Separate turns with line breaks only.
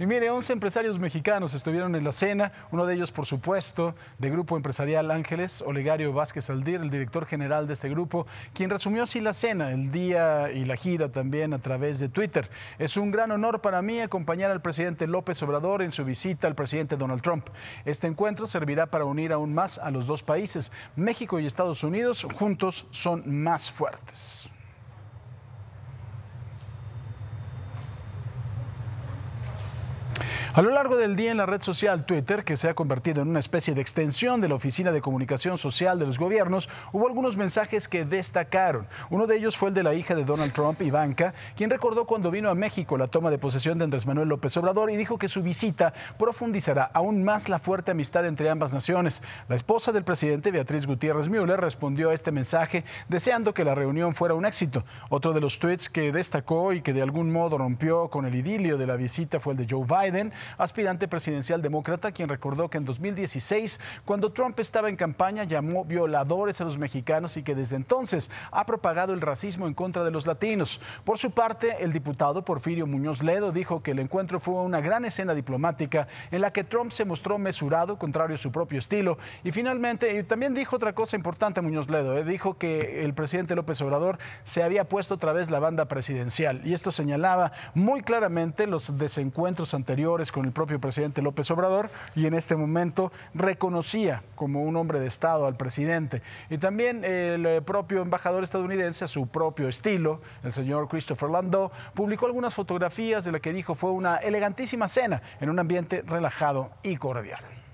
Y mire, 11 empresarios mexicanos estuvieron en la cena, uno de ellos, por supuesto, de Grupo Empresarial Ángeles, Olegario Vázquez Aldir, el director general de este grupo, quien resumió así la cena, el día y la gira también a través de Twitter. Es un gran honor para mí acompañar al presidente López Obrador en su visita al presidente Donald Trump. Este encuentro servirá para unir aún más a los dos países. México y Estados Unidos juntos son más fuertes. A lo largo del día en la red social Twitter, que se ha convertido en una especie de extensión de la Oficina de Comunicación Social de los Gobiernos, hubo algunos mensajes que destacaron. Uno de ellos fue el de la hija de Donald Trump, Ivanka, quien recordó cuando vino a México la toma de posesión de Andrés Manuel López Obrador y dijo que su visita profundizará aún más la fuerte amistad entre ambas naciones. La esposa del presidente, Beatriz Gutiérrez Müller, respondió a este mensaje deseando que la reunión fuera un éxito. Otro de los tweets que destacó y que de algún modo rompió con el idilio de la visita fue el de Joe Biden, aspirante presidencial demócrata, quien recordó que en 2016, cuando Trump estaba en campaña, llamó violadores a los mexicanos y que desde entonces ha propagado el racismo en contra de los latinos. Por su parte, el diputado Porfirio Muñoz Ledo dijo que el encuentro fue una gran escena diplomática en la que Trump se mostró mesurado, contrario a su propio estilo, y finalmente, y también dijo otra cosa importante Muñoz Ledo, eh, dijo que el presidente López Obrador se había puesto otra vez la banda presidencial, y esto señalaba muy claramente los desencuentros anteriores con el propio presidente López Obrador y en este momento reconocía como un hombre de Estado al presidente. Y también el eh, propio embajador estadounidense, a su propio estilo, el señor Christopher Landau, publicó algunas fotografías de la que dijo fue una elegantísima cena en un ambiente relajado y cordial.